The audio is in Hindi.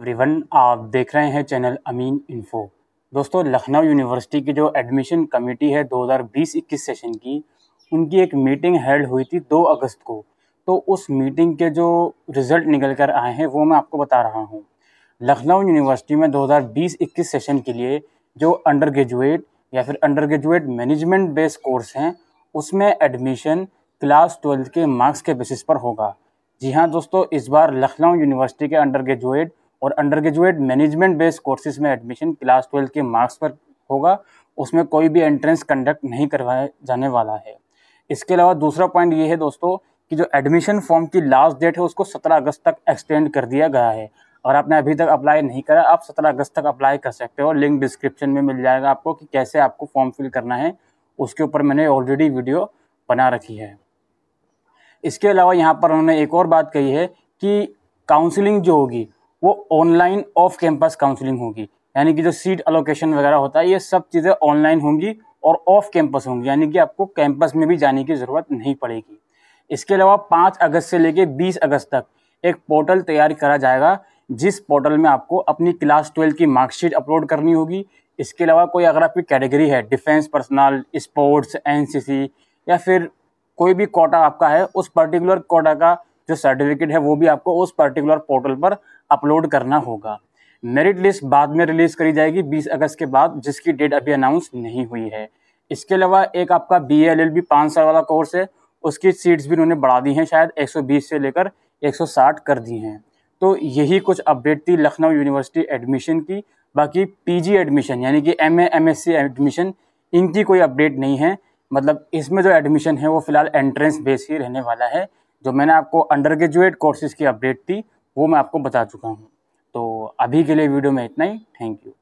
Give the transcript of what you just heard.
एवरीवन आप देख रहे हैं चैनल अमीन इन्फो दोस्तों लखनऊ यूनिवर्सिटी की जो एडमिशन कमेटी है 2020-21 सेशन की उनकी एक मीटिंग हेल्ड हुई थी 2 अगस्त को तो उस मीटिंग के जो रिज़ल्ट निकल कर आए हैं वो मैं आपको बता रहा हूँ लखनऊ यूनिवर्सिटी में 2020-21 सेशन के लिए जो अंडर ग्रेजुएट या फिर undergraduate management based course हैं उसमें एडमिशन क्लास ट्वेल्थ के मार्क्स के बेसिस पर होगा जी हाँ दोस्तों इस बार लखनऊ यूनिवर्सिटी के अंडर ग्रेजुएट और undergraduate management based courses में एडमिशन क्लास ट्वेल्व के मार्क्स पर होगा उसमें कोई भी एंट्रेंस कंडक्ट नहीं करवाया जाने वाला है इसके अलावा दूसरा पॉइंट ये है दोस्तों कि जो एडमिशन फॉर्म की लास्ट डेट है उसको 17 अगस्त तक एक्सटेंड कर दिया गया है और आपने अभी तक अप्लाई नहीं करा आप 17 अगस्त तक अप्लाई कर सकते हो लिंक डिस्क्रिप्शन में मिल जाएगा आपको कि कैसे आपको फॉर्म फिल करना है उसके ऊपर मैंने ऑलरेडी वीडियो बना रखी है इसके अलावा यहाँ पर उन्होंने एक और बात कही है कि काउंसिलिंग जो होगी वो ऑनलाइन ऑफ कैंपस काउंसलिंग होगी यानी कि जो सीट अलोकेशन वगैरह होता है ये सब चीज़ें ऑनलाइन होंगी और ऑफ कैंपस होंगी यानी कि आपको कैंपस में भी जाने की ज़रूरत नहीं पड़ेगी इसके अलावा पाँच अगस्त से लेकर बीस अगस्त तक एक पोर्टल तैयार करा जाएगा जिस पोर्टल में आपको अपनी क्लास ट्वेल्व की मार्कशीट अपलोड करनी होगी इसके अलावा कोई अगर आपकी कैटेगरी है डिफेंस पर्सनल स्पोर्ट्स एनसीसी या फिर कोई भी कोटा आपका है उस पर्टिकुलर कोटा का जो सर्टिफिकेट है वो भी आपको उस पर्टिकुलर पोर्टल पर अपलोड करना होगा मेरिट लिस्ट बाद में रिलीज़ करी जाएगी 20 अगस्त के बाद जिसकी डेट अभी अनाउंस नहीं हुई है इसके अलावा एक आपका बी एल एल पाँच साल वाला कोर्स है उसकी सीट्स भी उन्होंने बढ़ा दी हैं शायद 120 से लेकर 160 कर दी हैं तो यही कुछ अपडेट थी लखनऊ यूनिवर्सिटी एडमिशन की बाकी पीजी एडमिशन यानी कि एमए एमएससी एडमिशन इनकी कोई अपडेट नहीं है मतलब इसमें जो एडमिशन है वो फ़िलहाल एंट्रेंस बेस ही रहने वाला है जो मैंने आपको अंडर ग्रेजुएट कोर्सेज़ की अपडेट थी वो मैं आपको बता चुका हूँ तो अभी के लिए वीडियो में इतना ही थैंक यू